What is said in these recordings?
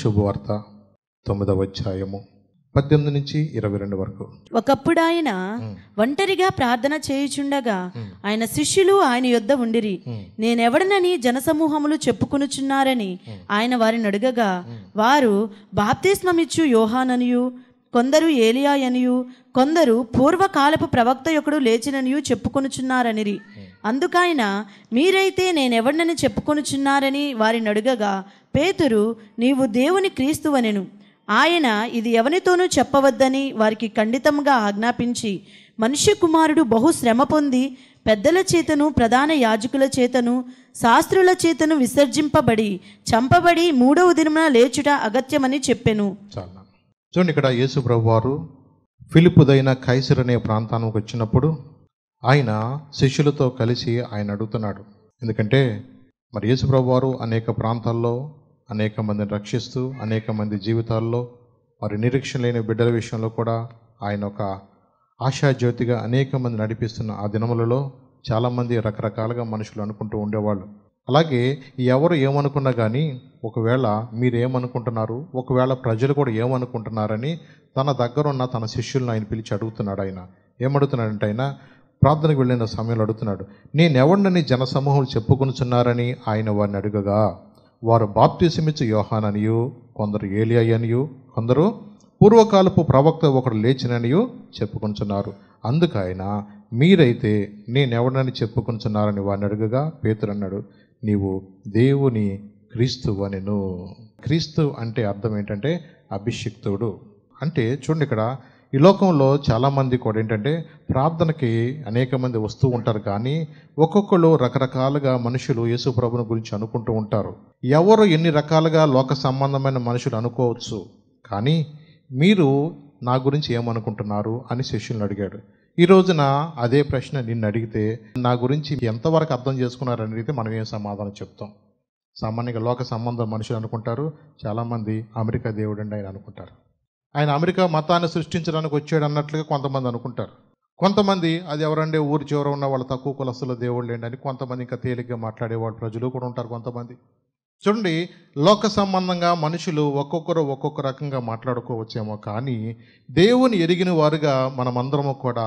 శుభవార్త తొమ్మిదవ అధ్యాయము పద్దెనిమిది నుంచి ఇరవై రెండు వరకు ఒకప్పుడు ఆయన ఒంటరిగా ప్రార్థన చేయుచుండగా ఆయన శిష్యులు ఆయన యుద్ధ ఉండిరి నేనెవడనని జనసమూహములు చెప్పుకునుచున్నారని ఆయన వారిని అడగగా వారు బాప్తిస్మమిచ్చు యోహాననియు కొందరు ఏలియా అనియు కొందరు పూర్వకాలపు ప్రవక్త ఒకడు లేచిననియు చెప్పుకొనుచున్నారనిరి అందుకైన మీరైతే నేనెవడినని చెప్పుకొనుచున్నారని వారిని అడుగగా పేతురు నీవు దేవుని క్రీస్తువనెను ఆయన ఇది ఎవరితోనూ చెప్పవద్దని వారికి ఖండితంగా ఆజ్ఞాపించి మనుష్య కుమారుడు బహు శ్రమ పొంది పెద్దల చేతను ప్రధాన యాజకుల చేతను శాస్త్రుల చేతను విసర్జింపబడి చంపబడి మూడవ దినమున లేచుట అగత్యమని చెప్పాను చూడండి ఇక్కడ యేసు ప్రభు వారు ఫిలిపుదైన ఖైసర్ అనే ప్రాంతానికి వచ్చినప్పుడు ఆయన శిష్యులతో కలిసి ఆయన అడుగుతున్నాడు ఎందుకంటే మరి యేసు ప్రభు వారు అనేక ప్రాంతాల్లో అనేక మందిని రక్షిస్తూ అనేక మంది జీవితాల్లో వారి నిరీక్షణ లేని బిడ్డల విషయంలో కూడా ఆయన ఒక ఆశాజ్యోతిగా అనేక మంది నడిపిస్తున్న ఆ దినములలో చాలామంది రకరకాలుగా మనుషులు అనుకుంటూ ఉండేవాళ్ళు అలాగే ఎవరు ఏమనుకున్నా కానీ ఒకవేళ మీరు ఏమనుకుంటున్నారు ఒకవేళ ప్రజలు కూడా ఏమనుకుంటున్నారని తన దగ్గరున్న తన శిష్యులను ఆయన పిలిచి అడుగుతున్నాడు ఆయన ఏమడుగుతున్నాడంటే ఆయన ప్రార్థనకు వెళ్ళిన సమయంలో అడుగుతున్నాడు నేనెవడినని జనసమూహం చెప్పుకొనుచున్నారని ఆయన వారిని అడుగగా వారు బాప్తిసమిచ్చే యోహాననియు కొందరు ఏలియనియు కొందరు పూర్వకాలపు ప్రవక్త ఒకడు లేచిననియు చెప్పుకుంటున్నారు అందుకైన మీరైతే నేనెవడని చెప్పుకుంటున్నారని వాడిని అడుగుగా పేతురన్నాడు అన్నాడు నీవు దేవుని క్రీస్తు అనిను క్రీస్తు అంటే అర్థం ఏంటంటే అభిషిక్తుడు అంటే చూడండి ఇక్కడ ఈ లోకంలో చాలామంది కూడా ఏంటంటే ప్రార్థనకి అనేక మంది వస్తూ ఉంటారు కానీ ఒక్కొక్కరు రకరకాలుగా మనుషులు యేసు ప్రభుని గురించి అనుకుంటూ ఉంటారు ఎవరు ఎన్ని రకాలుగా లోక సంబంధమైన మనుషులు అనుకోవచ్చు కానీ మీరు నా గురించి ఏమనుకుంటున్నారు అని శిష్యులను అడిగాడు ఈ రోజున అదే ప్రశ్న నిన్ను అడిగితే నా గురించి ఎంతవరకు అర్థం చేసుకున్నారని అడిగితే మనం ఏం సమాధానం చెప్తాం సామాన్యంగా లోక సంబంధం మనుషులు అనుకుంటారు చాలామంది అమెరికా దేవుడండి ఆయన అనుకుంటారు ఆయన అమెరికా మతాన్ని సృష్టించడానికి వచ్చాడు అన్నట్లుగా కొంతమంది అనుకుంటారు కొంతమంది అది ఎవరంటే ఊరి చివర ఉన్న వాళ్ళు తక్కువ కులస్తుల దేవుళ్ళు అని కొంతమంది ఇంకా తేలిగ్గా మాట్లాడేవాళ్ళు ప్రజలు కూడా ఉంటారు కొంతమంది చూడండి లోక సంబంధంగా మనుషులు ఒక్కొక్కరు ఒక్కొక్క రకంగా మాట్లాడుకోవచ్చేమో కానీ దేవుని ఎరిగిన వారుగా మనమందరము కూడా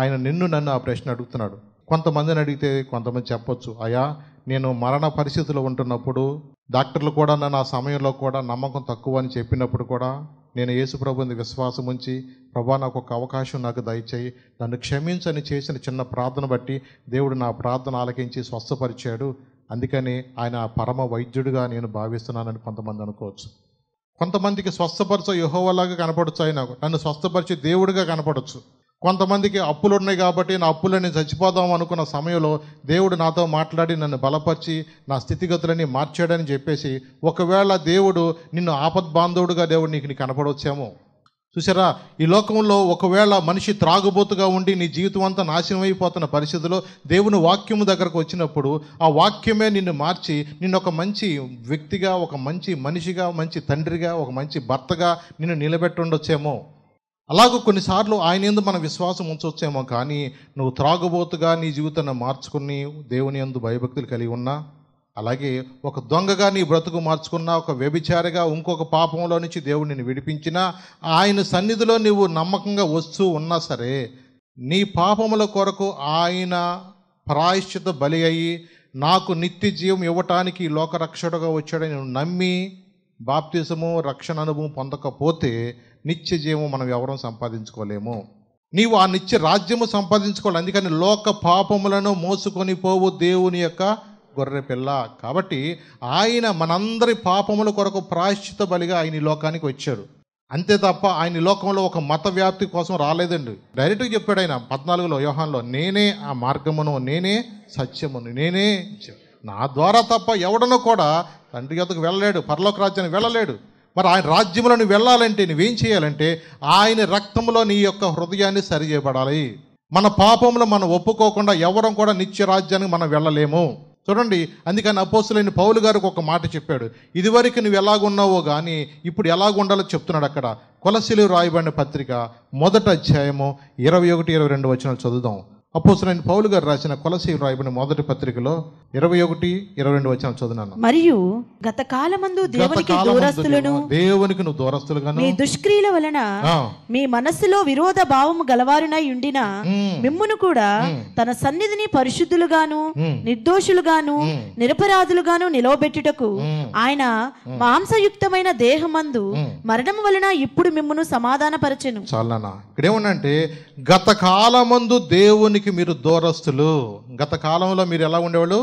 ఆయన నిన్ను నన్ను ఆ ప్రశ్న అడుగుతున్నాడు కొంతమందిని అడిగితే కొంతమంది చెప్పొచ్చు అయా నేను మరణ పరిస్థితులు ఉంటున్నప్పుడు డాక్టర్లు కూడా నన్ను ఆ సమయంలో కూడా నమ్మకం తక్కువ అని చెప్పినప్పుడు కూడా నేను యేసు ప్రభుని విశ్వాసం ఉంచి ప్రభా నాకు ఒక అవకాశం నాకు దయచేయి నన్ను క్షమించని చేసిన చిన్న ప్రార్థన బట్టి దేవుడు నా ప్రార్థన ఆలకించి స్వస్థపరిచాడు అందుకని ఆయన పరమ వైద్యుడిగా నేను భావిస్తున్నానని కొంతమంది అనుకోవచ్చు కొంతమందికి స్వస్థపరచ యహోవలాగా కనపడచ్చు ఆయన నన్ను స్వస్థపరిచే దేవుడిగా కనపడచ్చు కొంతమందికి అప్పులు ఉన్నాయి కాబట్టి నా అప్పులని చచ్చిపోదాం అనుకున్న సమయంలో దేవుడు నాతో మాట్లాడి నన్ను బలపరిచి నా స్థితిగతులని మార్చాడని చెప్పేసి ఒకవేళ దేవుడు నిన్ను ఆపద్బాంధవుడుగా దేవుడు నీకు నీకు కనపడవచ్చేమో చూసారా ఈ లోకంలో ఒకవేళ మనిషి త్రాగుబోతుగా ఉండి నీ జీవితం అంతా నాశనం అయిపోతున్న పరిస్థితిలో దేవుని వాక్యము దగ్గరకు వచ్చినప్పుడు ఆ వాక్యమే నిన్ను మార్చి నిన్ను ఒక మంచి వ్యక్తిగా ఒక మంచి మనిషిగా మంచి తండ్రిగా ఒక మంచి భర్తగా నిన్ను నిలబెట్టుండొచ్చేమో అలాగే కొన్నిసార్లు ఆయన ఎందు మన విశ్వాసం ఉంచవచ్చేమో కానీ నువ్వు త్రాగుబోతుగా నీ జీవితాన్ని మార్చుకుని దేవుని ఎందు భయభక్తులు కలిగి ఉన్నా అలాగే ఒక దొంగగా నీ బ్రతుకు మార్చుకున్నా ఒక వ్యభిచారిగా ఇంకొక పాపంలో నుంచి దేవుడిని విడిపించినా ఆయన సన్నిధిలో నువ్వు నమ్మకంగా వస్తూ ఉన్నా సరే నీ పాపముల కొరకు ఆయన ప్రాయశ్చిత బలి అయ్యి నాకు నిత్య జీవం ఇవ్వటానికి లోకరక్షడుగా వచ్చాడని నమ్మి బాప్తీసము రక్షణ అనుభవం పొందకపోతే నిత్య జీవము మనం ఎవరూ సంపాదించుకోలేము నీవు ఆ నిత్య రాజ్యము సంపాదించుకోవాలి అందుకని లోక పాపములను మోసుకొని పోవు దేవుని యొక్క గొర్రె పిల్ల కాబట్టి ఆయన మనందరి పాపముల కొరకు ప్రాయశ్చిత బలిగా ఆయన లోకానికి వచ్చారు అంతే తప్ప ఆయన లోకంలో ఒక మత వ్యాప్తి కోసం రాలేదండి డైరెక్ట్గా చెప్పాడు ఆయన పద్నాలుగులో వ్యూహంలో నేనే ఆ మార్గమును నేనే సత్యమును నేనే నా ద్వారా తప్ప ఎవడనో కూడా తండ్రి యొక్కకు వెళ్ళలేడు పరలోక రాజ్యానికి వెళ్ళలేడు మరి ఆయన రాజ్యంలో నువ్వు వెళ్ళాలంటే నువ్వేం చేయాలంటే ఆయన రక్తంలో నీ యొక్క హృదయాన్ని చేయబడాలి మన పాపంలో మనం ఒప్పుకోకుండా ఎవరం కూడా నిత్య రాజ్యానికి మనం వెళ్ళలేము చూడండి అందుకని అపోసులైన పౌలు గారికి ఒక మాట చెప్పాడు ఇదివరకు నువ్వు ఎలాగున్నావో కానీ ఇప్పుడు ఎలాగుండాలో చెప్తున్నాడు అక్కడ కొలసిలు రాయబడిన పత్రిక మొదట అధ్యాయము ఇరవై ఒకటి ఇరవై రెండు వచనాలు చదువుదాం అపోసరైన పౌలు గారు రాసిన కొలసి రాయబడిన మొదటి పత్రికలో ఇరవై ఒకటి ఇరవై రెండు వచ్చిన చదువునాను మరియు గత కాలమందు దేవునికి దూరస్తులను దేవునికి నువ్వు దూరస్తులుగా మీ దుష్క్రియల వలన మీ మనస్సులో విరోధ భావము గలవారునై ఉండిన మిమ్మును కూడా తన సన్నిధిని పరిశుద్ధులుగాను నిర్దోషులుగాను నిరపరాధులుగాను నిలవబెట్టుటకు ఆయన మాంసయుక్తమైన దేహమందు మరణం వలన ఇప్పుడు మిమ్మును సమాధానపరచెను చాలా ఇక్కడ గత కాలమందు దేవునికి దేవునికి మీరు దూరస్తులు గత కాలంలో మీరు ఎలా ఉండేవాళ్ళు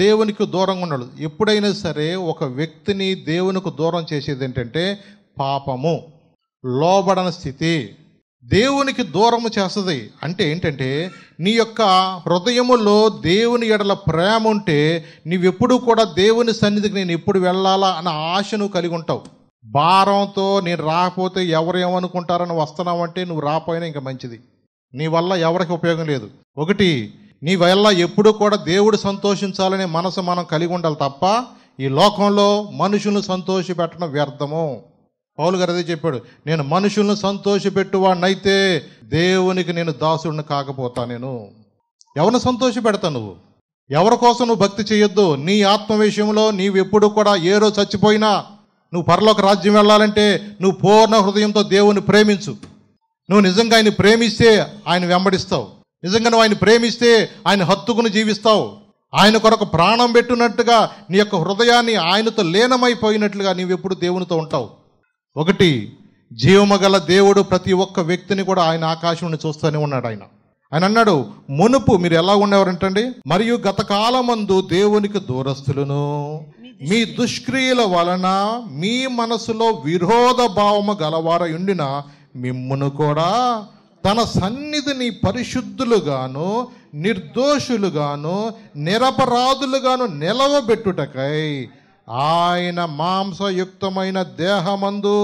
దేవునికి దూరంగా ఉండడు ఎప్పుడైనా సరే ఒక వ్యక్తిని దేవునికి దూరం చేసేది ఏంటంటే పాపము లోబడన స్థితి దేవునికి దూరము చేస్తుంది అంటే ఏంటంటే నీ యొక్క హృదయములో దేవుని ఎడల ప్రేమ ఉంటే నీవెప్పుడు కూడా దేవుని సన్నిధికి నేను ఎప్పుడు వెళ్ళాలా అన్న ఆశను కలిగి ఉంటావు భారంతో నేను రాకపోతే ఎవరు ఏమనుకుంటారని వస్తున్నావు అంటే నువ్వు రాపోయినా ఇంకా మంచిది నీ వల్ల ఎవరికి ఉపయోగం లేదు ఒకటి నీ వల్ల ఎప్పుడూ కూడా దేవుడు సంతోషించాలనే మనసు మనం కలిగి ఉండాలి తప్ప ఈ లోకంలో మనుషులను పెట్టడం వ్యర్థము పౌలు గారు అదే చెప్పాడు నేను మనుషులను సంతోషపెట్టువాడినైతే దేవునికి నేను దాసుడిని కాకపోతా నేను ఎవరిని సంతోష పెడతా నువ్వు ఎవరి కోసం నువ్వు భక్తి చేయొద్దు నీ ఆత్మ విషయంలో నీవెప్పుడు కూడా ఏ రోజు చచ్చిపోయినా నువ్వు పరలోక రాజ్యం వెళ్ళాలంటే నువ్వు పూర్ణ హృదయంతో దేవుని ప్రేమించు నువ్వు నిజంగా ఆయన ప్రేమిస్తే ఆయన వెంబడిస్తావు నిజంగా నువ్వు ఆయన ప్రేమిస్తే ఆయన హత్తుకుని జీవిస్తావు ఆయన కొరకు ప్రాణం పెట్టినట్టుగా నీ యొక్క హృదయాన్ని ఆయనతో లీనమైపోయినట్లుగా ఎప్పుడు దేవునితో ఉంటావు ఒకటి జీవమగల దేవుడు ప్రతి ఒక్క వ్యక్తిని కూడా ఆయన ఆకాశం చూస్తూనే ఉన్నాడు ఆయన ఆయన అన్నాడు మునుపు మీరు ఎలా ఉండేవారంటండి మరియు గత కాలమందు దేవునికి దూరస్తులను మీ దుష్క్రియల వలన మీ మనసులో విరోధ భావము ఉండిన మిమ్మును కూడా తన సన్నిధిని పరిశుద్ధులుగాను నిర్దోషులుగాను నిరపరాధులుగాను నిలవబెట్టుటకై ఆయన మాంసయుక్తమైన దేహమందు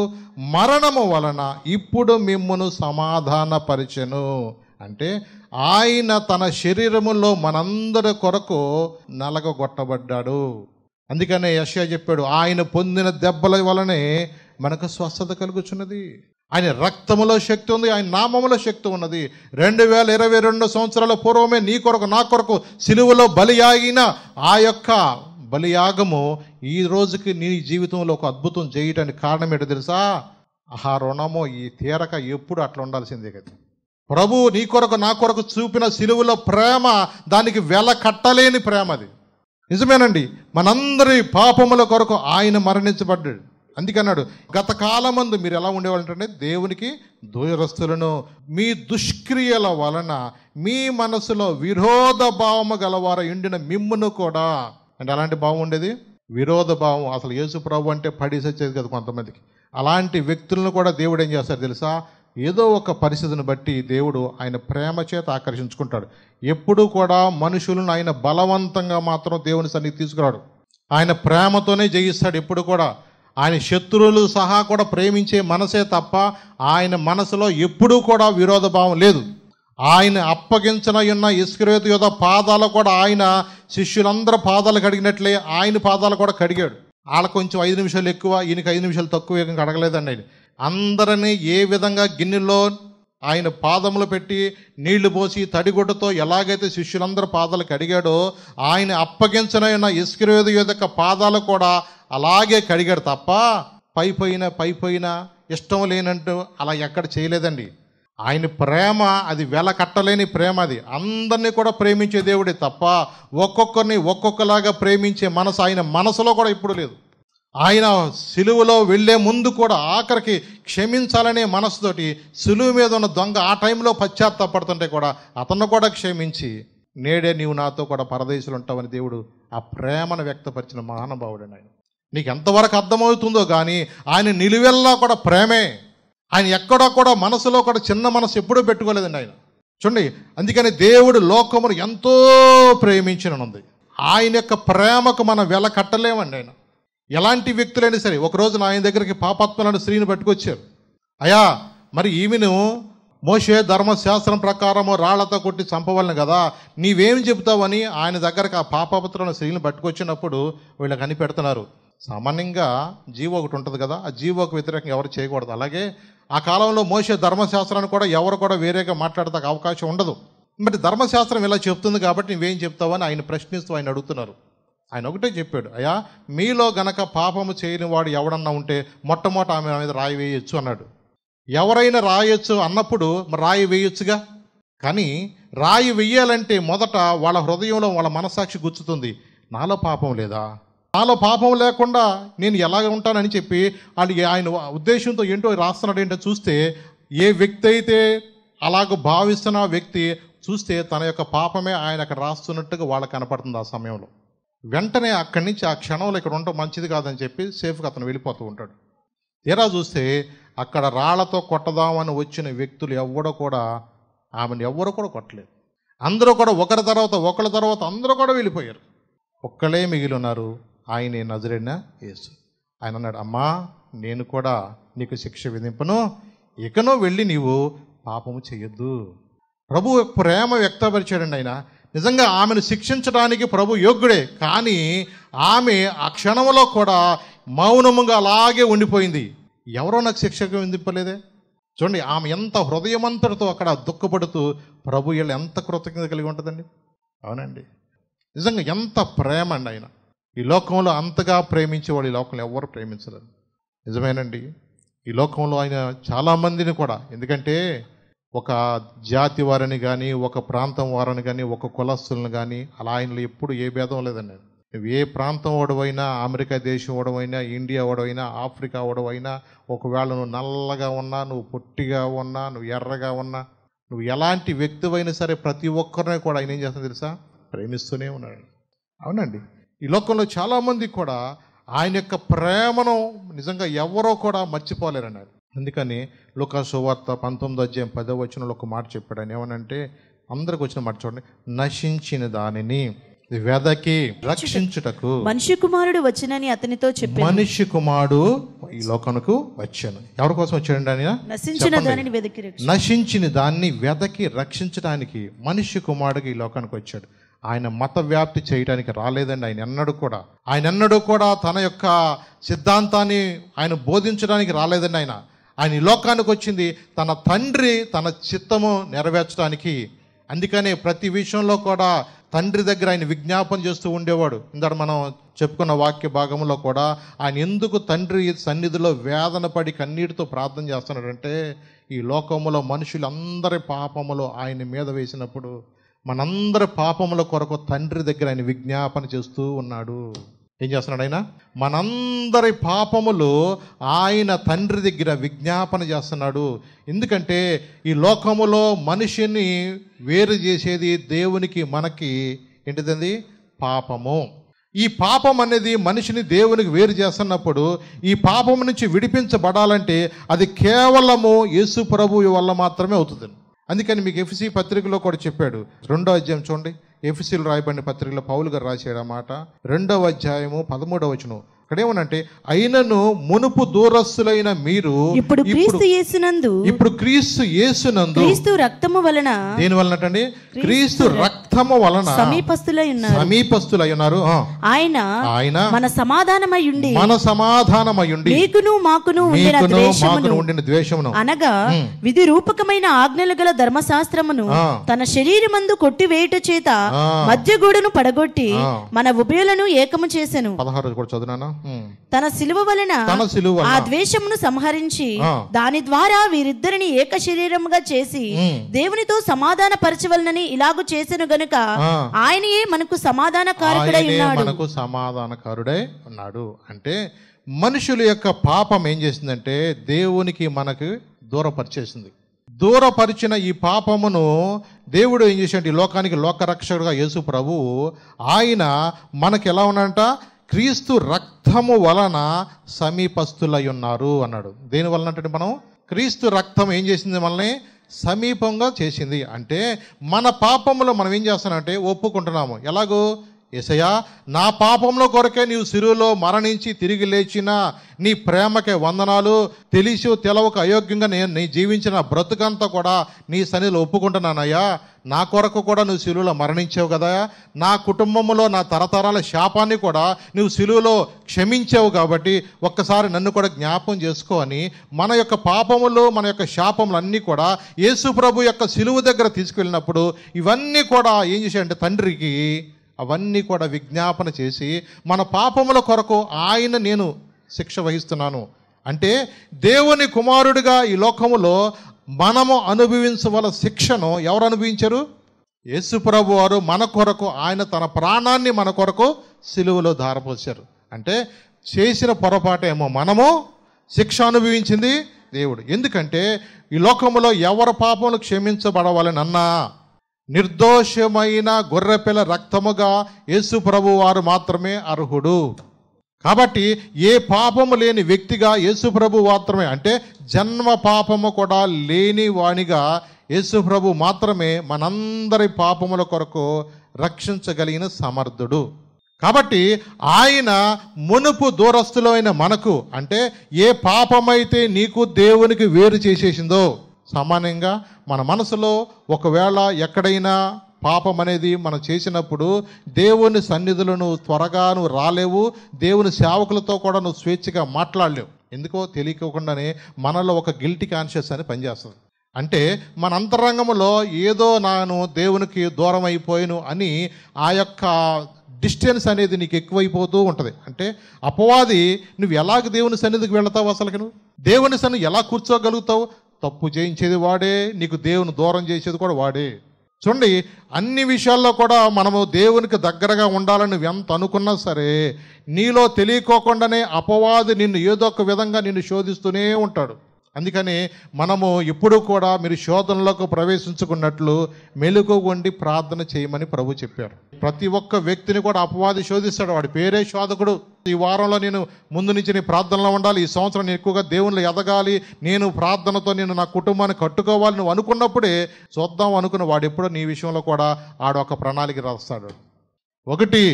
మరణము వలన ఇప్పుడు మిమ్మును సమాధానపరిచెను అంటే ఆయన తన శరీరములో మనందరి కొరకు నలగొట్టబడ్డాడు అందుకనే యశ చెప్పాడు ఆయన పొందిన దెబ్బల వలనే మనకు స్వస్థత కలుగుచున్నది ఆయన రక్తములో శక్తి ఉంది ఆయన నామములో శక్తి ఉన్నది రెండు వేల ఇరవై రెండు సంవత్సరాల పూర్వమే నీ కొరకు నా కొరకు సిలువలో బలియాగిన ఆ యొక్క బలియాగము ఈ రోజుకి నీ జీవితంలో ఒక అద్భుతం చేయటానికి కారణం ఏంటో తెలుసా ఆ రుణము ఈ తీరక ఎప్పుడు అట్లా ఉండాల్సిందే కదా ప్రభు నీ కొరకు నా కొరకు చూపిన సిలువలో ప్రేమ దానికి వెల కట్టలేని ప్రేమ అది నిజమేనండి మనందరి పాపముల కొరకు ఆయన మరణించబడ్డాడు అందుకన్నాడు గత కాలమందు మీరు ఎలా ఉండేవాళ్ళంటే దేవునికి దూరస్తులను మీ దుష్క్రియల వలన మీ మనసులో విరోధ భావము గలవారు ఎండిన మిమ్మును కూడా అంటే అలాంటి భావం ఉండేది విరోధ భావం అసలు యేసు ప్రభు అంటే పడిసి వచ్చేది కదా కొంతమందికి అలాంటి వ్యక్తులను కూడా దేవుడు ఏం చేస్తారు తెలుసా ఏదో ఒక పరిస్థితిని బట్టి దేవుడు ఆయన ప్రేమ చేత ఆకర్షించుకుంటాడు ఎప్పుడూ కూడా మనుషులను ఆయన బలవంతంగా మాత్రం దేవుని సన్నిధి తీసుకురాడు ఆయన ప్రేమతోనే జయిస్తాడు ఎప్పుడు కూడా ఆయన శత్రువులు సహా కూడా ప్రేమించే మనసే తప్ప ఆయన మనసులో ఎప్పుడూ కూడా విరోధ భావం లేదు ఆయన అప్పగించిన ఉన్న ఇస్క్రేతు యోధ పాదాలు కూడా ఆయన శిష్యులందరూ పాదాలు కడిగినట్లే ఆయన పాదాలు కూడా కడిగాడు వాళ్ళ కొంచెం ఐదు నిమిషాలు ఎక్కువ ఈయనకి ఐదు నిమిషాలు తక్కువ కడగలేదండి ఆయన అందరినీ ఏ విధంగా గిన్నెలో ఆయన పాదములు పెట్టి నీళ్లు పోసి తడిగుడ్డతో ఎలాగైతే శిష్యులందరూ పాదాలు కడిగాడో ఆయన అప్పగించిన ఇస్క్రేదు యొక్క పాదాలు కూడా అలాగే కడిగాడు తప్ప పైపోయిన పైపోయిన ఇష్టం లేనంటూ అలా ఎక్కడ చేయలేదండి ఆయన ప్రేమ అది వెల కట్టలేని ప్రేమ అది అందరినీ కూడా ప్రేమించే దేవుడే తప్ప ఒక్కొక్కరిని ఒక్కొక్కలాగా ప్రేమించే మనసు ఆయన మనసులో కూడా ఇప్పుడు లేదు ఆయన సిలువులో వెళ్ళే ముందు కూడా ఆఖరికి క్షమించాలనే మనసుతోటి సిలువు మీద ఉన్న దొంగ ఆ టైంలో పశ్చాత్తాపడుతుంటే కూడా అతను కూడా క్షమించి నేడే నీవు నాతో కూడా పరదేశులు ఉంటావని దేవుడు ఆ ప్రేమను వ్యక్తపరిచిన మహానుభావుడు ఆయన నీకు ఎంతవరకు అర్థమవుతుందో కానీ ఆయన నిలువెల్లా కూడా ప్రేమే ఆయన ఎక్కడో కూడా మనసులో కూడా చిన్న మనసు ఎప్పుడూ పెట్టుకోలేదండి ఆయన చూడండి అందుకని దేవుడు లోకమును ఎంతో ప్రేమించిననుంది ఆయన యొక్క ప్రేమకు మనం వెల కట్టలేమండి ఆయన ఎలాంటి వ్యక్తులైనా సరే ఒకరోజు నా ఆయన దగ్గరికి పాపాత్మలను స్త్రీని పట్టుకొచ్చారు అయ్యా మరి ఈమెను మోషే ధర్మశాస్త్రం ప్రకారము రాళ్లతో కొట్టి చంపవలను కదా నీవేం చెబుతావని ఆయన దగ్గరకు ఆ పాపపుత్రులను స్త్రీని పట్టుకొచ్చినప్పుడు వీళ్ళకి కనిపెడుతున్నారు సామాన్యంగా జీవో ఒకటి ఉంటుంది కదా ఆ జీవోకు వ్యతిరేకంగా ఎవరు చేయకూడదు అలాగే ఆ కాలంలో మోసే ధర్మశాస్త్రాన్ని కూడా ఎవరు కూడా వేరేగా మాట్లాడతానికి అవకాశం ఉండదు మరి ధర్మశాస్త్రం ఇలా చెప్తుంది కాబట్టి నువ్వేం చెప్తావని ఆయన ప్రశ్నిస్తూ ఆయన అడుగుతున్నారు ఆయన ఒకటే చెప్పాడు అయ్యా మీలో గనక పాపము చేయని వాడు ఎవడన్నా ఉంటే మొట్టమొదట ఆమె మీద రాయి వేయొచ్చు అన్నాడు ఎవరైనా రాయొచ్చు అన్నప్పుడు రాయి వేయొచ్చుగా కానీ రాయి వెయ్యాలంటే మొదట వాళ్ళ హృదయంలో వాళ్ళ మనస్సాక్షి గుచ్చుతుంది నాలో పాపం లేదా నాలో పాపం లేకుండా నేను ఎలాగ ఉంటానని చెప్పి అని ఆయన ఉద్దేశంతో ఏంటో రాస్తున్నాడు ఏంటో చూస్తే ఏ వ్యక్తి అయితే అలాగ భావిస్తున్న వ్యక్తి చూస్తే తన యొక్క పాపమే ఆయన అక్కడ రాస్తున్నట్టుగా వాళ్ళకి కనపడుతుంది ఆ సమయంలో వెంటనే అక్కడి నుంచి ఆ క్షణంలో ఇక్కడ ఉండటం మంచిది కాదని చెప్పి సేఫ్గా అతను వెళ్ళిపోతూ ఉంటాడు తీరా చూస్తే అక్కడ రాళ్లతో కొట్టదామని వచ్చిన వ్యక్తులు ఎవ్వడో కూడా ఆమెను ఎవ్వరూ కూడా కొట్టలేదు అందరూ కూడా ఒకరి తర్వాత ఒకరి తర్వాత అందరూ కూడా వెళ్ళిపోయారు ఒక్కలే మిగిలి ఉన్నారు ఆయనే నజరైన యేసు ఆయన అన్నాడు అమ్మా నేను కూడా నీకు శిక్ష విధింపను ఇకనో వెళ్ళి నీవు పాపము చేయొద్దు ప్రభు ప్రేమ వ్యక్తపరిచాడండి ఆయన నిజంగా ఆమెను శిక్షించడానికి ప్రభు యోగ్యుడే కానీ ఆమె ఆ క్షణంలో కూడా మౌనముగా అలాగే ఉండిపోయింది ఎవరో నాకు శిక్షకు విధింపలేదే చూడండి ఆమె ఎంత హృదయమంతటితో అక్కడ దుఃఖపడుతూ ప్రభు వీళ్ళు ఎంత కృతజ్ఞత కలిగి ఉంటుందండి అవునండి నిజంగా ఎంత ప్రేమ అండి ఆయన ఈ లోకంలో అంతగా ప్రేమించేవాడు ఈ లోకంలో ఎవరు ప్రేమించలేరు నిజమేనండి ఈ లోకంలో ఆయన చాలామందిని కూడా ఎందుకంటే ఒక జాతి వారిని కానీ ఒక ప్రాంతం వారిని కానీ ఒక కులస్తులను కానీ అలా ఆయనలో ఎప్పుడు ఏ భేదం లేదండి నువ్వు ఏ ప్రాంతం ఓడవైనా అమెరికా దేశం ఓడవైనా ఇండియా ఓడవైనా ఆఫ్రికా ఓడవైనా ఒకవేళ నువ్వు నల్లగా ఉన్నా నువ్వు పొట్టిగా ఉన్నా నువ్వు ఎర్రగా ఉన్నా నువ్వు ఎలాంటి వ్యక్తివైనా సరే ప్రతి ఒక్కరిని కూడా ఆయన ఏం చేస్తాను తెలుసా ప్రేమిస్తూనే ఉన్నాడు అవునండి ఈ లోకంలో చాలామంది కూడా ఆయన యొక్క ప్రేమను నిజంగా ఎవరో కూడా మర్చిపోలేరన్నారు అందుకని సువార్త పంతొమ్మిది అధ్యాయం పదో వచ్చిన ఒక మాట చెప్పాడు ఆయన ఏమనంటే అందరికి వచ్చిన మాట చూడండి నశించిన దానిని వెదకి రక్షించుటకు మనిషి కుమారుడు వచ్చినని అతనితో చెప్పి మనిషి కుమారుడు ఈ లోకముకు వచ్చాను ఎవరి కోసం వచ్చాడండి ఆయన నశించిన దానిని వెదకి నశించిన దాన్ని వెదకి రక్షించడానికి మనిషి కుమారుడికి ఈ లోకానికి వచ్చాడు ఆయన మత వ్యాప్తి చేయడానికి రాలేదండి ఆయన ఎన్నడూ కూడా ఆయన ఎన్నడూ కూడా తన యొక్క సిద్ధాంతాన్ని ఆయన బోధించడానికి రాలేదండి ఆయన ఆయన లోకానికి వచ్చింది తన తండ్రి తన చిత్తము నెరవేర్చడానికి అందుకనే ప్రతి విషయంలో కూడా తండ్రి దగ్గర ఆయన విజ్ఞాపన చేస్తూ ఉండేవాడు ఇందాడు మనం చెప్పుకున్న వాక్య భాగంలో కూడా ఆయన ఎందుకు తండ్రి సన్నిధిలో వేదన పడి కన్నీటితో ప్రార్థన చేస్తున్నాడంటే ఈ లోకములో మనుషులందరి పాపములు ఆయన మీద వేసినప్పుడు మనందరి పాపముల కొరకు తండ్రి దగ్గర ఆయన విజ్ఞాపన చేస్తూ ఉన్నాడు ఏం చేస్తున్నాడు ఆయన మనందరి పాపములు ఆయన తండ్రి దగ్గర విజ్ఞాపన చేస్తున్నాడు ఎందుకంటే ఈ లోకములో మనిషిని వేరు చేసేది దేవునికి మనకి ఏంటిదండి పాపము ఈ పాపం అనేది మనిషిని దేవునికి వేరు చేస్తున్నప్పుడు ఈ పాపం నుంచి విడిపించబడాలంటే అది కేవలము యేసు ప్రభువు వల్ల మాత్రమే అవుతుంది అందుకని మీకు ఎఫ్సి పత్రికలో కూడా చెప్పాడు రెండో అధ్యాయం చూడండి ఎఫ్సీలు రాయబడిన పత్రికలో పౌలుగారు గారు మాట రెండవ అధ్యాయము పదమూడవ వచనం అక్కడ ఏమనంటే అయినను మునుపు దూరస్తులైన మీరు ఇప్పుడు క్రీస్తు యేసునందు ఇప్పుడు క్రీస్తు యేసునందు క్రీస్తు రక్తము వలన దేని వలన క్రీస్తు రక్తము వలన సమీపస్తులై ఉన్నారు సమీపస్తులై ఉన్నారు ఆయన ఆయన మన సమాధానమై ఉండి మన సమాధానమై ఉండి మీకును మాకును ఉండిన ద్వేషమును ఉండిన ద్వేషమును అనగా విధి రూపకమైన ఆజ్ఞలు గల ధర్మశాస్త్రమును తన శరీరమందు కొట్టివేయుట చేత మధ్య గోడను పడగొట్టి మన ఉభయలను ఏకము చేశాను పదహారు కూడా చదువునా Hmm. తన సిలువ వలన ఆ ద్వేషమును సంహరించి దాని ద్వారా వీరిద్దరిని ఏక శరీరముగా చేసి hmm. దేవునితో సమాధాన పరచవలనని ఇలాగు చేసిన గనుక ఆయనయే మనకు సమాధాన కారుడై ఉన్నాడు మనకు కారుడై ఉన్నాడు అంటే మనుషుల యొక్క పాపం ఏం చేసిందంటే దేవునికి మనకు దూరపరిచేసింది దూరపరిచిన ఈ పాపమును దేవుడు ఏం చేసాడు ఈ లోకానికి లోకరక్షకుడుగా యేసు ప్రభు ఆయన మనకి ఎలా ఉన్నాడంట క్రీస్తు రక్తము వలన సమీపస్తులై ఉన్నారు అన్నాడు దేని వలన అంటే మనం క్రీస్తు రక్తం ఏం చేసింది మనల్ని సమీపంగా చేసింది అంటే మన పాపములో మనం ఏం చేస్తున్నామంటే ఒప్పుకుంటున్నాము ఎలాగో ఏసయ్యా నా పాపంలో కొరకే నీవు సిరువులో మరణించి తిరిగి లేచిన నీ ప్రేమకే వందనాలు తెలిసి తెలవక అయోగ్యంగా నేను నీ జీవించిన బ్రతుకంతా కూడా నీ సన్నిధిలో ఒప్పుకుంటున్నానయ్యా నా కొరకు కూడా నువ్వు సిలువులో మరణించావు కదా నా కుటుంబంలో నా తరతరాల శాపాన్ని కూడా నువ్వు సిలువులో క్షమించావు కాబట్టి ఒక్కసారి నన్ను కూడా జ్ఞాపం చేసుకో అని మన యొక్క పాపములు మన యొక్క శాపములు అన్నీ కూడా యేసు ప్రభు యొక్క సిలువు దగ్గర తీసుకువెళ్ళినప్పుడు ఇవన్నీ కూడా ఏం చేశాయంటే తండ్రికి అవన్నీ కూడా విజ్ఞాపన చేసి మన పాపముల కొరకు ఆయన నేను శిక్ష వహిస్తున్నాను అంటే దేవుని కుమారుడిగా ఈ లోకములో మనము అనుభవించవల శిక్షను ఎవరు అనుభవించరు యేసుప్రభు వారు మన కొరకు ఆయన తన ప్రాణాన్ని మన కొరకు సిలువలో ధారపోసారు అంటే చేసిన పొరపాటేమో మనము శిక్ష అనుభవించింది దేవుడు ఎందుకంటే ఈ లోకంలో ఎవరి పాపములు క్షమించబడవాలని అన్నా నిర్దోషమైన గొర్రెపిల్ల రక్తముగా యేసు ప్రభు వారు మాత్రమే అర్హుడు కాబట్టి ఏ పాపము లేని వ్యక్తిగా యేసు ప్రభు మాత్రమే అంటే జన్మ పాపము కూడా లేని వాణిగా యేసు ప్రభు మాత్రమే మనందరి పాపముల కొరకు రక్షించగలిగిన సమర్థుడు కాబట్టి ఆయన మునుపు దూరస్తులైన మనకు అంటే ఏ పాపమైతే నీకు దేవునికి వేరు చేసేసిందో సామాన్యంగా మన మనసులో ఒకవేళ ఎక్కడైనా పాపం అనేది మనం చేసినప్పుడు దేవుని సన్నిధులను నువ్వు త్వరగా నువ్వు రాలేవు దేవుని సేవకులతో కూడా నువ్వు స్వేచ్ఛగా మాట్లాడలేవు ఎందుకో తెలియకోకుండానే మనలో ఒక గిల్టీ కాన్షియస్ అని పనిచేస్తుంది అంటే మన అంతరంగంలో ఏదో నాను దేవునికి దూరం అయిపోయాను అని ఆ యొక్క డిస్టెన్స్ అనేది నీకు ఎక్కువైపోతూ ఉంటుంది అంటే అపవాది నువ్వు ఎలాగ దేవుని సన్నిధికి వెళతావు అసలుకి నువ్వు దేవుని సన్నిధి ఎలా కూర్చోగలుగుతావు తప్పు చేయించేది వాడే నీకు దేవుని దూరం చేసేది కూడా వాడే చూడండి అన్ని విషయాల్లో కూడా మనము దేవునికి దగ్గరగా ఉండాలని ఎంత అనుకున్నా సరే నీలో తెలియకోకుండానే అపవాది నిన్ను ఏదో ఒక విధంగా నిన్ను శోధిస్తూనే ఉంటాడు అందుకని మనము ఎప్పుడూ కూడా మీరు శోధనలోకి ప్రవేశించుకున్నట్లు వండి ప్రార్థన చేయమని ప్రభు చెప్పారు ప్రతి ఒక్క వ్యక్తిని కూడా అపవాది శోధిస్తాడు వాడి పేరే శోధకుడు ఈ వారంలో నేను ముందు నుంచి నీ ప్రార్థనలో ఉండాలి ఈ సంవత్సరం నేను ఎక్కువగా దేవుని ఎదగాలి నేను ప్రార్థనతో నేను నా కుటుంబాన్ని కట్టుకోవాలి నువ్వు అనుకున్నప్పుడే చూద్దాం అనుకున్న వాడు ఎప్పుడో నీ విషయంలో కూడా ఆడు ఒక ప్రణాళిక రాస్తాడు ఒకటి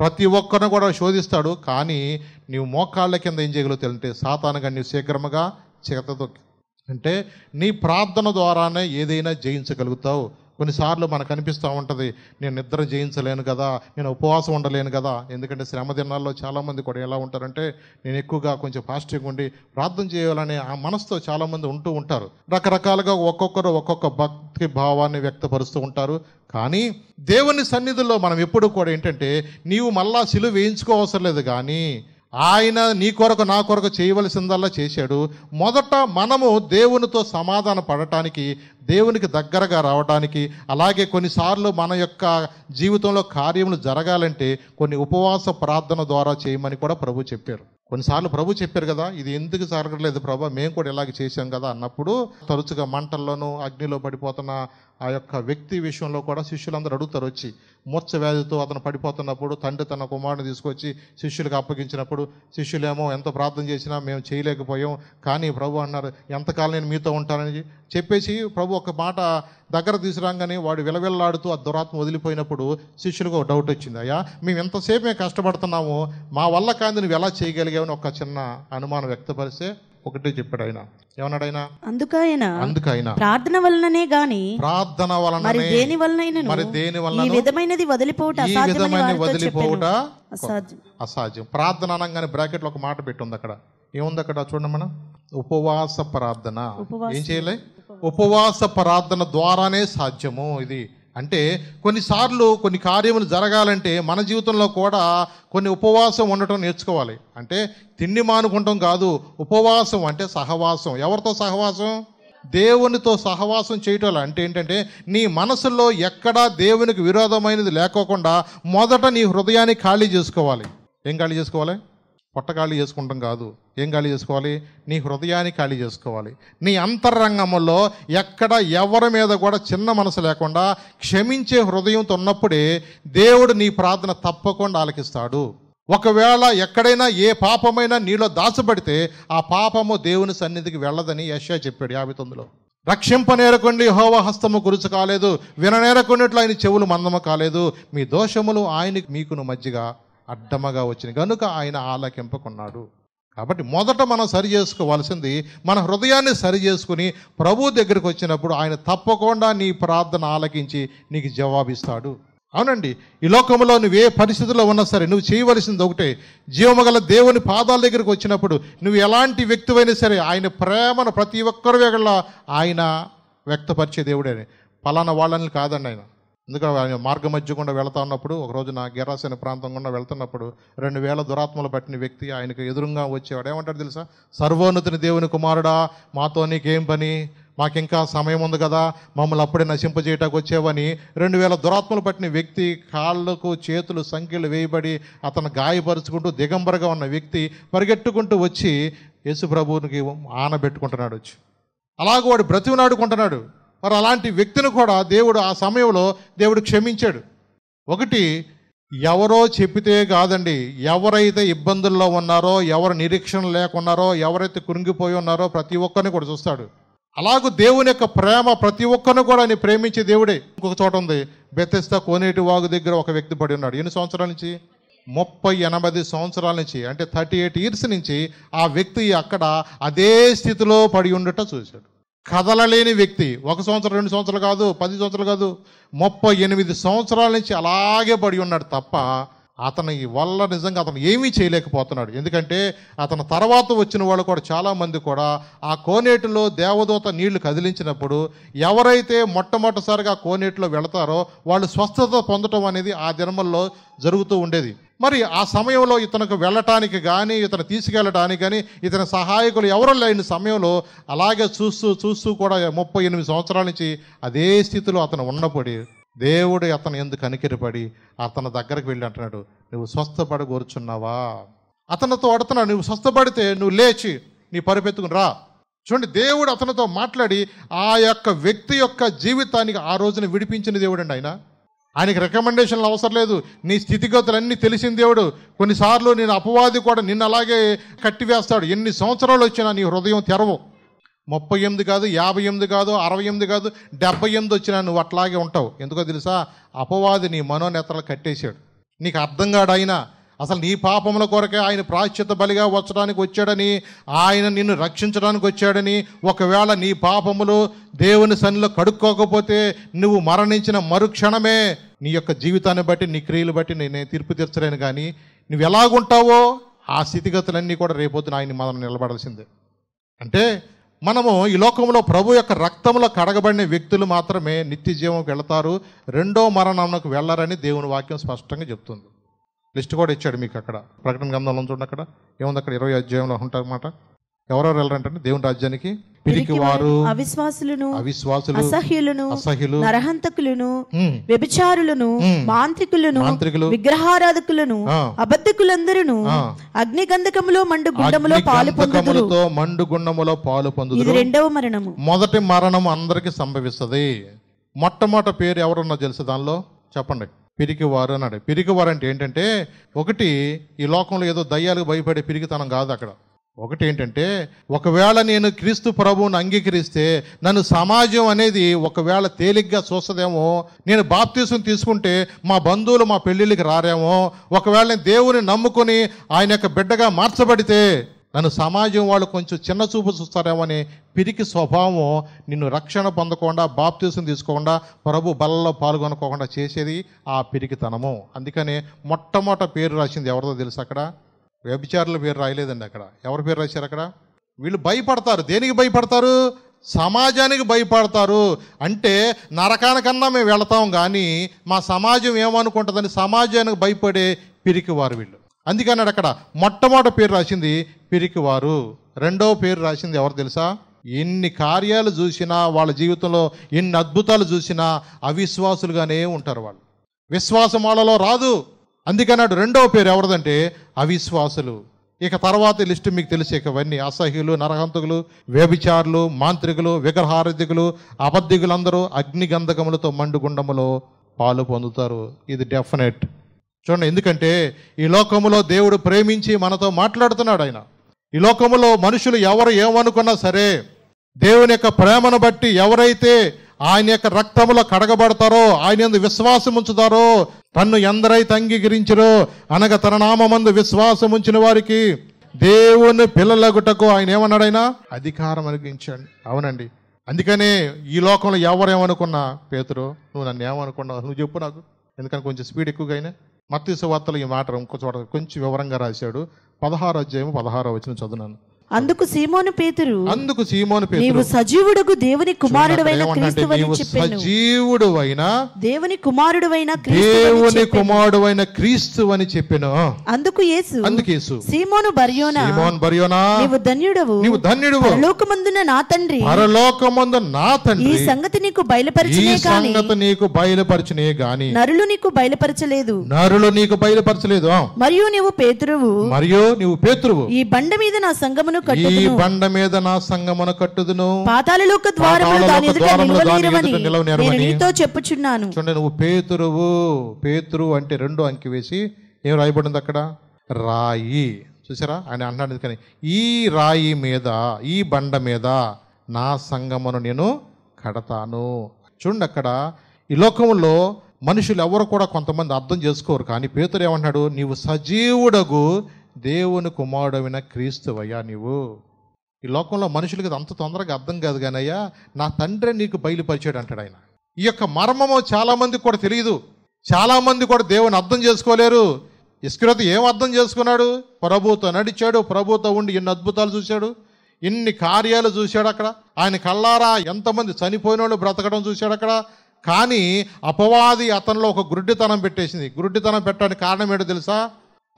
ప్రతి ఒక్కరిని కూడా శోధిస్తాడు కానీ నీవు మోకాళ్ళ కింద ఏం చేయగలవు సాతానుగా నీవు శీఘ్రముగా దొక్కి అంటే నీ ప్రార్థన ద్వారానే ఏదైనా జయించగలుగుతావు కొన్నిసార్లు మనకు అనిపిస్తూ ఉంటుంది నేను నిద్ర జయించలేను కదా నేను ఉపవాసం ఉండలేను కదా ఎందుకంటే శ్రమ దినాల్లో చాలామంది కూడా ఎలా ఉంటారంటే నేను ఎక్కువగా కొంచెం ఫాస్టింగ్ ఉండి ప్రార్థన చేయాలనే ఆ మనసుతో చాలామంది ఉంటూ ఉంటారు రకరకాలుగా ఒక్కొక్కరు ఒక్కొక్క భక్తి భావాన్ని వ్యక్తపరుస్తూ ఉంటారు కానీ దేవుని సన్నిధిలో మనం ఎప్పుడు కూడా ఏంటంటే నీవు మళ్ళా సిలువ వేయించుకోవసరం లేదు కానీ ఆయన నీ కొరకు నా కొరకు చేయవలసిందల్లా చేశాడు మొదట మనము దేవునితో సమాధాన పడటానికి దేవునికి దగ్గరగా రావడానికి అలాగే కొన్నిసార్లు మన యొక్క జీవితంలో కార్యములు జరగాలంటే కొన్ని ఉపవాస ప్రార్థన ద్వారా చేయమని కూడా ప్రభు చెప్పారు కొన్నిసార్లు ప్రభు చెప్పారు కదా ఇది ఎందుకు జరగట్లేదు ప్రభా మేము కూడా ఇలాగ చేశాం కదా అన్నప్పుడు తరచుగా మంటల్లోనూ అగ్నిలో పడిపోతున్న ఆ యొక్క వ్యక్తి విషయంలో కూడా శిష్యులందరూ అడుగుతారు వచ్చి మూర్ఛ వ్యాధితో అతను పడిపోతున్నప్పుడు తండ్రి తన కుమారుని తీసుకొచ్చి శిష్యులకు అప్పగించినప్పుడు శిష్యులేమో ఎంత ప్రార్థన చేసినా మేము చేయలేకపోయాం కానీ ప్రభు అన్నారు ఎంతకాలం నేను మీతో ఉంటానని చెప్పేసి ప్రభు ఒక మాట దగ్గర తీసుకురాగానే వాడు విలవిల్లాడుతూ ఆ దురాత్మ వదిలిపోయినప్పుడు శిష్యులకు ఒక డౌట్ వచ్చింది అయ్యా మేము ఎంతసేపు మేము కష్టపడుతున్నాము మా వల్ల కానీ నువ్వు ఎలా చేయగలిగావని ఒక చిన్న అనుమానం వ్యక్తపరిస్తే ఒకటే చెప్పాడు ఆయన ఏమన్నాడు అందుకైనా అందుకైన ప్రార్థన వలననే గాని ప్రార్థన వలన మరి దేని వలన మరి దేని వలన ఈ విధమైనది వదిలిపోవట ఈ విధమైన వదిలిపోవట అసాధ్యం అసాధ్యం ప్రార్థన అనగానే బ్రాకెట్ లో ఒక మాట పెట్టుంది అక్కడ ఏముంది అక్కడ చూడండి మనం ఉపవాస ప్రార్థన ఏం చేయలే ఉపవాస ప్రార్థన ద్వారానే సాధ్యము ఇది అంటే కొన్నిసార్లు కొన్ని కార్యములు జరగాలంటే మన జీవితంలో కూడా కొన్ని ఉపవాసం ఉండటం నేర్చుకోవాలి అంటే తిండి మానుకుంటాం కాదు ఉపవాసం అంటే సహవాసం ఎవరితో సహవాసం దేవునితో సహవాసం చేయటం అంటే ఏంటంటే నీ మనసులో ఎక్కడా దేవునికి విరోధమైనది లేకోకుండా మొదట నీ హృదయాన్ని ఖాళీ చేసుకోవాలి ఏం ఖాళీ చేసుకోవాలి పొట్ట ఖాళీ చేసుకుంటాం కాదు ఏం ఖాళీ చేసుకోవాలి నీ హృదయాన్ని ఖాళీ చేసుకోవాలి నీ అంతరంగంలో ఎక్కడ ఎవరి మీద కూడా చిన్న మనసు లేకుండా క్షమించే హృదయంతో ఉన్నప్పుడే దేవుడు నీ ప్రార్థన తప్పకుండా ఆలకిస్తాడు ఒకవేళ ఎక్కడైనా ఏ పాపమైనా నీలో దాచబడితే ఆ పాపము దేవుని సన్నిధికి వెళ్ళదని యశ్యా చెప్పాడు యాభై తొమ్మిదిలో రక్షింపనేరకుండి హోవ హస్తము గురుచు కాలేదు విననేరకుండిట్లో ఆయన చెవులు మందము కాలేదు మీ దోషములు ఆయనకి మీకును మధ్యగా అడ్డమగా వచ్చినాయి కనుక ఆయన ఆలకింపకున్నాడు కాబట్టి మొదట మనం సరి చేసుకోవాల్సింది మన హృదయాన్ని సరి చేసుకుని ప్రభు దగ్గరికి వచ్చినప్పుడు ఆయన తప్పకుండా నీ ప్రార్థన ఆలకించి నీకు జవాబిస్తాడు అవునండి ఈ లోకంలో నువ్వు ఏ పరిస్థితిలో ఉన్నా సరే నువ్వు చేయవలసింది ఒకటే జీవమగల దేవుని పాదాల దగ్గరికి వచ్చినప్పుడు నువ్వు ఎలాంటి వ్యక్తివైనా సరే ఆయన ప్రేమను ప్రతి ఒక్కరి ఆయన వ్యక్తపరిచే దేవుడే పలానా వాళ్ళని కాదండి ఆయన ఎందుకంటే ఆయన మార్గం మధ్య గుండా వెళతా ఉన్నప్పుడు ఒకరోజు నా గిరాసైన ప్రాంతం గుండా వెళ్తున్నప్పుడు రెండు వేల దురాత్మలు పట్టిన వ్యక్తి ఆయనకు ఎదురుగా వచ్చేవాడు ఏమంటాడు తెలుసా సర్వోన్నతిని దేవుని కుమారుడా మాతో నీకేం పని మాకింకా సమయం ఉంది కదా మమ్మల్ని అప్పుడే నశింపజేయటానికి వచ్చేవని రెండు వేల దురాత్మలు పట్టిన వ్యక్తి కాళ్ళకు చేతులు సంఖ్యలు వేయబడి అతను గాయపరుచుకుంటూ దిగంబరగా ఉన్న వ్యక్తి పరిగెట్టుకుంటూ వచ్చి యేసు ప్రభువునికి ఆనబెట్టుకుంటున్నాడు వచ్చి అలాగ వాడు బ్రతిమనాడుకుంటున్నాడు మరి అలాంటి వ్యక్తిని కూడా దేవుడు ఆ సమయంలో దేవుడు క్షమించాడు ఒకటి ఎవరో చెప్పితే కాదండి ఎవరైతే ఇబ్బందుల్లో ఉన్నారో ఎవరు నిరీక్షణ లేకున్నారో ఎవరైతే కురింగిపోయి ఉన్నారో ప్రతి ఒక్కరిని కూడా చూస్తాడు అలాగూ దేవుని యొక్క ప్రేమ ప్రతి ఒక్కరిని కూడా ఆయన ప్రేమించే దేవుడే ఇంకొక చోట ఉంది బెత్తెస్తా కోనేటి వాగు దగ్గర ఒక వ్యక్తి పడి ఉన్నాడు ఎన్ని సంవత్సరాల నుంచి ముప్పై ఎనభై సంవత్సరాల నుంచి అంటే థర్టీ ఎయిట్ ఇయర్స్ నుంచి ఆ వ్యక్తి అక్కడ అదే స్థితిలో పడి ఉండటం చూశాడు కదలలేని వ్యక్తి ఒక సంవత్సరం రెండు సంవత్సరాలు కాదు పది సంవత్సరాలు కాదు ముప్పై ఎనిమిది సంవత్సరాల నుంచి అలాగే పడి ఉన్నాడు తప్ప అతని వల్ల నిజంగా అతను ఏమీ చేయలేకపోతున్నాడు ఎందుకంటే అతని తర్వాత వచ్చిన వాళ్ళు కూడా చాలామంది కూడా ఆ కోనేటిలో దేవదూత నీళ్లు కదిలించినప్పుడు ఎవరైతే మొట్టమొదటిసారిగా కోనేటిలో వెళతారో వాళ్ళు స్వస్థత పొందటం అనేది ఆ జన్మల్లో జరుగుతూ ఉండేది మరి ఆ సమయంలో ఇతనికి వెళ్ళటానికి కానీ ఇతను తీసుకెళ్ళడానికి కానీ ఇతని సహాయకులు ఎవరు లేని సమయంలో అలాగే చూస్తూ చూస్తూ కూడా ముప్పై ఎనిమిది సంవత్సరాల నుంచి అదే స్థితిలో అతను ఉన్నప్పుడు దేవుడు అతను ఎందుకు కనికిరపడి అతని దగ్గరికి వెళ్ళి అంటున్నాడు నువ్వు స్వస్థపడ కూర్చున్నావా అతనితో అడుతున్నావు నువ్వు స్వస్థపడితే నువ్వు లేచి నీ పరుపెత్తుకుని రా చూడండి దేవుడు అతనితో మాట్లాడి ఆ యొక్క వ్యక్తి యొక్క జీవితానికి ఆ రోజున విడిపించిన దేవుడు అండి ఆయన ఆయనకి రికమెండేషన్లు అవసరం లేదు నీ స్థితిగతులన్నీ తెలిసిన దేవుడు కొన్నిసార్లు నేను అపవాది కూడా నిన్ను అలాగే కట్టివేస్తాడు ఎన్ని సంవత్సరాలు వచ్చినా నీ హృదయం తెరవు ముప్పై ఎనిమిది కాదు యాభై ఎనిమిది కాదు అరవై ఎనిమిది కాదు డెబ్బై ఎనిమిది వచ్చినా నువ్వు అట్లాగే ఉంటావు ఎందుకో తెలుసా అపవాది నీ మనోనేతలు కట్టేశాడు నీకు అర్థం కాడు ఆయన అసలు నీ పాపముల కొరకే ఆయన ప్రాశ్చిత బలిగా వచ్చడానికి వచ్చాడని ఆయన నిన్ను రక్షించడానికి వచ్చాడని ఒకవేళ నీ పాపములు దేవుని సన్నిలో కడుక్కోకపోతే నువ్వు మరణించిన మరుక్షణమే నీ యొక్క జీవితాన్ని బట్టి నీ క్రియలు బట్టి నేను తీర్పు తీర్చలేను కానీ నువ్వు ఎలాగుంటావో ఆ స్థితిగతులన్నీ కూడా రేపొద్దున ఆయన మనం నిలబడాల్సిందే అంటే మనము ఈ లోకంలో ప్రభు యొక్క రక్తంలో కడగబడిన వ్యక్తులు మాత్రమే నిత్య జీవంకి వెళతారు రెండో మరణంకు వెళ్లరని దేవుని వాక్యం స్పష్టంగా చెప్తుంది లిస్ట్ కూడా ఇచ్చాడు మీకు అక్కడ ప్రకటన గమనంలో చూడండి అక్కడ ఏముంది అక్కడ ఇరవై అధ్యాయంలో ఉంటారన్నమాట ఎవరెవరు వెళ్ళారంటే దేవుని రాజ్యానికి పిరికివారు అవిశ్వాసులను అవిశ్వాసులు అసహ్యులను అసహ్యులు నరహంతకులను వ్యభిచారులను మాంత్రికులను మాంత్రికులు విగ్రహారాధకులను అగ్ని గంధకములో మండు గుండములో పాలు పొందుతో మండు గుండములో పాలు పొందు రెండవ మరణము మొదటి మరణం అందరికి సంభవిస్తుంది మొట్టమొదటి పేరు ఎవరున్నా తెలుసు దానిలో చెప్పండి పిరికివారు అన్నాడు పిరికివారు అంటే ఏంటంటే ఒకటి ఈ లోకంలో ఏదో దయ్యాలకు భయపడే పిరికితనం కాదు అక్కడ ఒకటి ఏంటంటే ఒకవేళ నేను క్రీస్తు ప్రభువును అంగీకరిస్తే నన్ను సమాజం అనేది ఒకవేళ తేలిగ్గా చూస్తుందేమో నేను బాప్తీసం తీసుకుంటే మా బంధువులు మా పెళ్ళిళ్ళకి రారేమో ఒకవేళ నేను దేవుని నమ్ముకొని ఆయన యొక్క బిడ్డగా మార్చబడితే నన్ను సమాజం వాళ్ళు కొంచెం చిన్న చూపు చూస్తారేమో అని పిరికి స్వభావం నిన్ను రక్షణ పొందకుండా బాప్తీసం తీసుకోకుండా ప్రభు బలలో పాల్గొనకోకుండా చేసేది ఆ పిరికితనము అందుకనే మొట్టమొదట పేరు రాసింది ఎవరిదో తెలుసు అక్కడ వ్యభిచారుల పేరు రాయలేదండి అక్కడ ఎవరి పేరు రాశారు అక్కడ వీళ్ళు భయపడతారు దేనికి భయపడతారు సమాజానికి భయపడతారు అంటే నరకానికన్నా మేము వెళతాం కానీ మా సమాజం ఏమనుకుంటుందని సమాజానికి భయపడే పిరికివారు వీళ్ళు అందుకని అక్కడ మొట్టమొదటి పేరు రాసింది పిరికివారు రెండవ పేరు రాసింది ఎవరు తెలుసా ఎన్ని కార్యాలు చూసినా వాళ్ళ జీవితంలో ఎన్ని అద్భుతాలు చూసినా అవిశ్వాసులుగానే ఉంటారు వాళ్ళు విశ్వాసం వాళ్ళలో రాదు అందుకన్నాడు రెండవ పేరు ఎవరిదంటే అవిశ్వాసులు ఇక తర్వాత లిస్టు మీకు తెలిసి ఇవన్నీ అసహ్యులు నరహంతకులు వ్యభిచారులు మాంత్రికులు విగ్రహారధికులు అబద్ధికులందరూ అగ్నిగంధకములతో మండుగుండములో పాలు పొందుతారు ఇది డెఫినెట్ చూడండి ఎందుకంటే ఈ లోకములో దేవుడు ప్రేమించి మనతో మాట్లాడుతున్నాడు ఆయన ఈ లోకములో మనుషులు ఎవరు ఏమనుకున్నా సరే దేవుని యొక్క ప్రేమను బట్టి ఎవరైతే ఆయన యొక్క రక్తములో కడగబడతారో ఆయన విశ్వాసం ఉంచుతారో తన్ను ఎందరైతే అంగీకరించరో అనగా తన నామందు విశ్వాసం ఉంచిన వారికి దేవుని పిల్లలగుటకు ఆయన ఏమన్నాడైనా అధికారం అనిగించండి అవునండి అందుకనే ఈ లోకంలో ఎవరేమనుకున్నా పేతురు నువ్వు నన్ను ఏమనుకున్నావు నువ్వు చెప్పు నాకు ఎందుకని కొంచెం స్పీడ్ ఎక్కువగా అయినా మత్తీసు వార్తలు ఈ మాట చోట కొంచెం వివరంగా రాశాడు పదహారు అధ్యాయం పదహారో వచ్చిన చదువునాను అందుకు సీమోను పేతురు అందుకు సీమోను పేతురు నీవు సజీవుడకు దేవుని కుమారుడవైన క్రీస్తువని చెప్పాను సజీవుడవైన దేవుని కుమారుడవైన దేవుని కుమారుడవైన క్రీస్తువని అందుకు యేసు అందుకు యేసు సీమోను సీమోను నీవు ధన్యుడవు నీవు ధన్యుడవు పరలోకమందున నా తండ్రి పరలోకమందు నా తండ్రి ఈ సంగతి నీకు బయలుపరచనే గాని ఈ సంగతి నీకు బయలుపరచనే గాని నరులు నీకు బయలుపరచలేదు నరులు నీకు బయలుపరచలేదు మరియు నీవు పేతురువు మరియు నీవు పేతురువు ఈ బండ మీద నా సంగమును కట్టుదును ఈ బండ మీద నా సంఘమును కట్టుదును పాతాళలోక దాని ఎదుట నీతో చెప్పుచున్నాను చూడండి నువ్వు పేతురువు పేతురు అంటే రెండు అంకి వేసి ఏం రాయబడింది అక్కడ రాయి చూసారా ఆయన అన్నాడు కానీ ఈ రాయి మీద ఈ బండ మీద నా సంగమును నేను కడతాను చూడండి అక్కడ ఈ లోకంలో మనుషులు ఎవరు కూడా కొంతమంది అర్థం చేసుకోరు కానీ పేతురు ఏమన్నాడు నీవు సజీవుడగు దేవుని కుమారుడమైన క్రీస్తువయ్యా నీవు ఈ లోకంలో మనుషులకి అంత తొందరగా అర్థం కాదు అయ్యా నా తండ్రి నీకు బయలుపరిచాడు అంటాడు ఆయన ఈ యొక్క మర్మము చాలామందికి కూడా తెలియదు చాలామంది కూడా దేవుని అర్థం చేసుకోలేరు ఇస్క్రత ఏం అర్థం చేసుకున్నాడు ప్రభుతో నడిచాడు ప్రభుతో ఉండి ఎన్ని అద్భుతాలు చూశాడు ఎన్ని కార్యాలు చూశాడు అక్కడ ఆయన కళ్ళారా ఎంతమంది చనిపోయిన వాళ్ళు బ్రతకడం చూశాడు అక్కడ కానీ అపవాది అతనిలో ఒక గుడ్డితనం పెట్టేసింది గుడ్డితనం పెట్టడానికి కారణం ఏంటో తెలుసా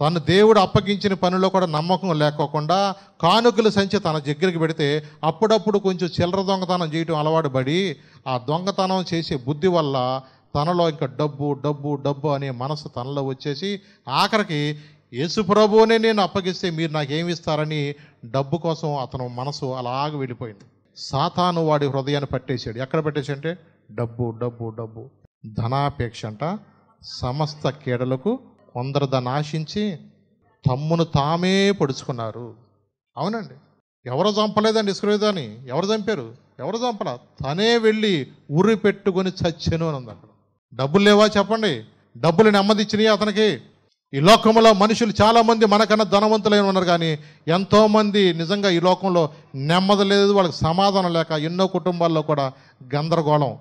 తను దేవుడు అప్పగించిన పనిలో కూడా నమ్మకం లేకోకుండా కానుకలు సంచి తన దగ్గరికి పెడితే అప్పుడప్పుడు కొంచెం చిల్లర దొంగతనం చేయటం అలవాటు పడి ఆ దొంగతనం చేసే బుద్ధి వల్ల తనలో ఇంకా డబ్బు డబ్బు డబ్బు అనే మనసు తనలో వచ్చేసి ఆఖరికి యేసుప్రభునే నేను అప్పగిస్తే మీరు నాకేమి ఇస్తారని డబ్బు కోసం అతను మనసు అలాగ వెళ్ళిపోయింది సాతాను వాడి హృదయాన్ని పట్టేశాడు ఎక్కడ పట్టేశాడంటే డబ్బు డబ్బు డబ్బు ధనాపేక్ష అంట సమస్త కీడలకు కొందరు దాన్ని ఆశించి తమ్మును తామే పొడుచుకున్నారు అవునండి ఎవరు చంపలేదండి ఇసుకరేదాని ఎవరు చంపారు ఎవరు చంపల తనే వెళ్ళి ఉరి పెట్టుకొని చచ్చను అని ఉంది అక్కడ డబ్బులు లేవా చెప్పండి డబ్బులు నెమ్మదిచ్చినాయి అతనికి ఈ లోకంలో మనుషులు చాలామంది మనకన్నా ధనవంతులైన ఉన్నారు కానీ ఎంతోమంది నిజంగా ఈ లోకంలో నెమ్మది లేదు వాళ్ళకి సమాధానం లేక ఎన్నో కుటుంబాల్లో కూడా గందరగోళం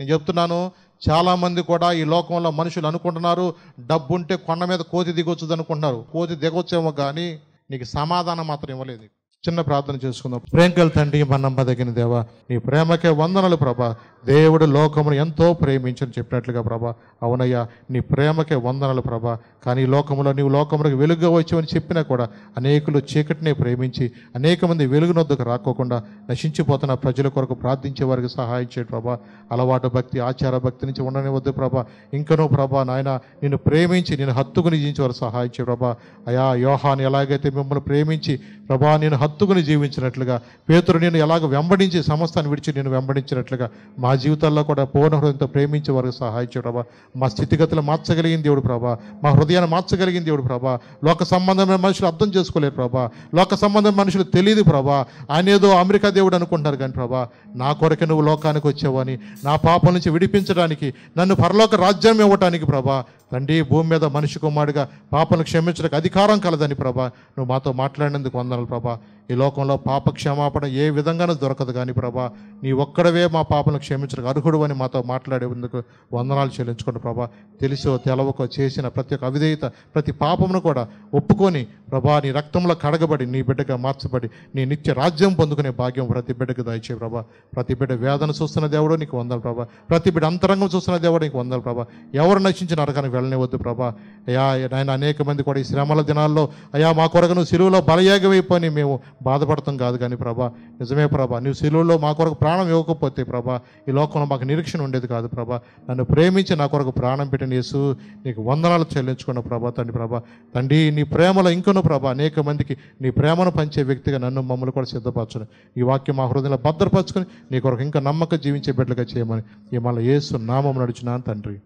నేను చెప్తున్నాను చాలామంది కూడా ఈ లోకంలో మనుషులు అనుకుంటున్నారు డబ్బుంటే కొండ మీద కోతి దిగొచ్చు అనుకుంటున్నారు కోతి దిగొచ్చేమో కానీ నీకు సమాధానం మాత్రం ఇవ్వలేదు చిన్న ప్రార్థన చేసుకుందాం ప్రేంకల్ తండ్రి మా నమ్మదగిన దేవా నీ ప్రేమకే వందనలు ప్రభా దేవుడు లోకమును ఎంతో ప్రేమించని చెప్పినట్లుగా ప్రభా అవునయ్యా నీ ప్రేమకే వందనలు ప్రభా కానీ లోకంలో నీవు లోకములకు వెలుగుగా అని చెప్పినా కూడా అనేకులు చీకటిని ప్రేమించి అనేక మంది వెలుగునొద్దుకు రాకోకుండా నశించిపోతున్న ప్రజల కొరకు ప్రార్థించే వారికి సహాయం చేయ ప్రభా అలవాటు భక్తి ఆచార భక్తి నుంచి ఉండనివద్దు ప్రభా ఇంకనూ ప్రభా నాయన నిన్ను ప్రేమించి నేను హత్తుకుని జీవించే వారు సహాయం చేయ ప్రభా అయా యోహాన్ని ఎలాగైతే మిమ్మల్ని ప్రేమించి ప్రభా నేను హత్తుకుని జీవించినట్లుగా పేతురు నేను ఎలాగ వెంబడించి సమస్తాన్ని విడిచి నేను వెంబడించినట్లుగా మా జీవితాల్లో కూడా పూర్ణ హృదయంతో ప్రేమించే వారికి సహాయించే ప్రభా మా స్థితిగతులు మార్చగలిగింది దేవుడు ప్రభా మా హృదయాన్ని మార్చగలిగింది దేవుడు ప్రభా లోక సంబంధమైన మనుషులు అర్థం చేసుకోలేరు ప్రభా లోక సంబంధం మనుషులు తెలియదు ప్రభా అనేదో అమెరికా దేవుడు అనుకుంటున్నారు కానీ ప్రభా నా కొరకే నువ్వు లోకానికి వచ్చావని నా పాపం నుంచి విడిపించడానికి నన్ను పరలోక రాజ్యం ఇవ్వటానికి ప్రభా తండ్రి భూమి మీద మనిషి కుమారుడిగా పాపను క్షమించడానికి అధికారం కలదని ప్రభా నువ్వు మాతో మాట్లాడినందుకు వంద వందనాలు ప్రభా ఈ లోకంలో పాప క్షమాపణ ఏ విధంగానూ దొరకదు కానీ ప్రభా నీ ఒక్కడవే మా పాపను క్షమించడానికి అర్హుడు అని మాతో మాట్లాడేందుకు వందనాలు చెల్లించుకోండి ప్రభా తెలిసో తెలవకో చేసిన ప్రతి ఒక్క అవిధేయత ప్రతి పాపమును కూడా ఒప్పుకొని ప్రభా నీ రక్తంలో కడగబడి నీ బిడ్డగా మార్చబడి నీ నిత్య రాజ్యం పొందుకునే భాగ్యం ప్రతి బిడ్డకు దయచే ప్రభా ప్రతి బిడ్డ వేదన చూస్తున్న దేవుడు నీకు వందలు ప్రభా ప్రతి బిడ్డ అంతరంగం చూస్తున్న దేవుడు నీకు వందలు ప్రభా ఎవరు నశించిన నరకానికి వెళ్ళనివద్దు ప్రభా అయా నాయన అనేక మంది కూడా ఈ శ్రమల దినాల్లో అయా మా కొరకు నువ్వు సిలువలో బలయాగమైపోయి మేము బాధపడతాం కాదు కానీ ప్రభా నిజమే ప్రభా నీ సెలువులో మా కొరకు ప్రాణం ఇవ్వకపోతే ప్రభా ఈ లోకంలో మాకు నిరీక్షణ ఉండేది కాదు ప్రభా నన్ను ప్రేమించి నా కొరకు ప్రాణం పెట్టిన యేసు నీకు వందనాలు చెల్లించుకున్న ప్రభా తండ్రి ప్రభా తండ్రి నీ ప్రేమలో ఇంకొన ప్రభా అనేక మందికి నీ ప్రేమను పంచే వ్యక్తిగా నన్ను మమ్మల్ని కూడా సిద్ధపరచను ఈ వాక్యం మా హృదయంలో భద్రపరచుకొని నీ కొరకు ఇంకా నమ్మకం జీవించే బిడ్డలుగా చేయమని ఈ మళ్ళీ ఏసు నామం నడిచినా తండ్రి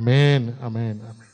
అమేన్ అమేన్ అమేన్